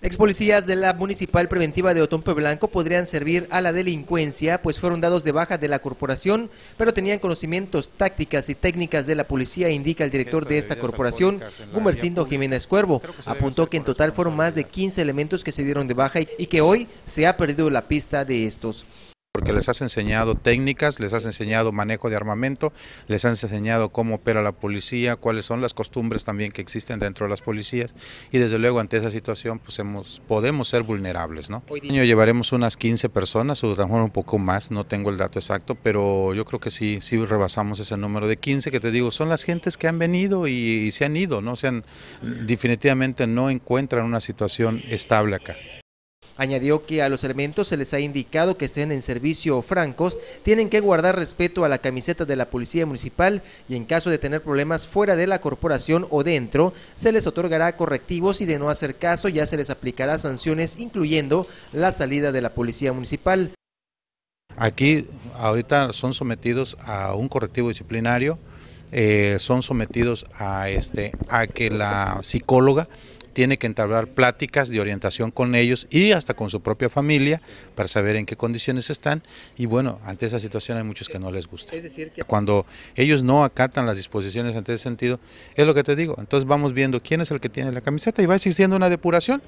Ex policías de la Municipal Preventiva de Otompe Blanco podrían servir a la delincuencia, pues fueron dados de baja de la corporación, pero tenían conocimientos, tácticas y técnicas de la policía, indica el director de esta corporación, Gumercindo Jiménez Cuervo. Apuntó que en total fueron más de 15 elementos que se dieron de baja y que hoy se ha perdido la pista de estos porque les has enseñado técnicas, les has enseñado manejo de armamento, les has enseñado cómo opera la policía, cuáles son las costumbres también que existen dentro de las policías y desde luego ante esa situación pues hemos, podemos ser vulnerables. ¿no? Hoy llevaremos unas 15 personas, o mejor un poco más, no tengo el dato exacto, pero yo creo que sí, sí rebasamos ese número de 15 que te digo, son las gentes que han venido y, se han ido, ¿no? O sea, definitivamente no encuentran una situación estable acá. Añadió que a los elementos se les ha indicado que estén en servicio francos, tienen que guardar respeto a la camiseta de la Policía Municipal y en caso de tener problemas fuera de la corporación o dentro, se les otorgará correctivos y de no hacer caso ya se les aplicará sanciones incluyendo la salida de la Policía Municipal. Aquí ahorita son sometidos a un correctivo disciplinario, eh, son sometidos a, este, a que la psicóloga tiene que entablar pláticas de orientación con ellos y hasta con su propia familia para saber en qué condiciones están y bueno, ante esa situación hay muchos que no les gusta. Es decir, que... Cuando ellos no acatan las disposiciones ante ese sentido, es lo que te digo, entonces vamos viendo quién es el que tiene la camiseta y va existiendo una depuración.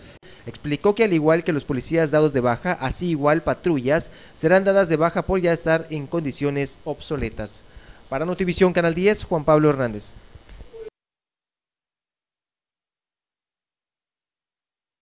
Explicó que al igual que los policías dados de baja, así igual patrullas serán dadas de baja por ya estar en condiciones obsoletas. Para Notivisión Canal 10, Juan Pablo Hernández.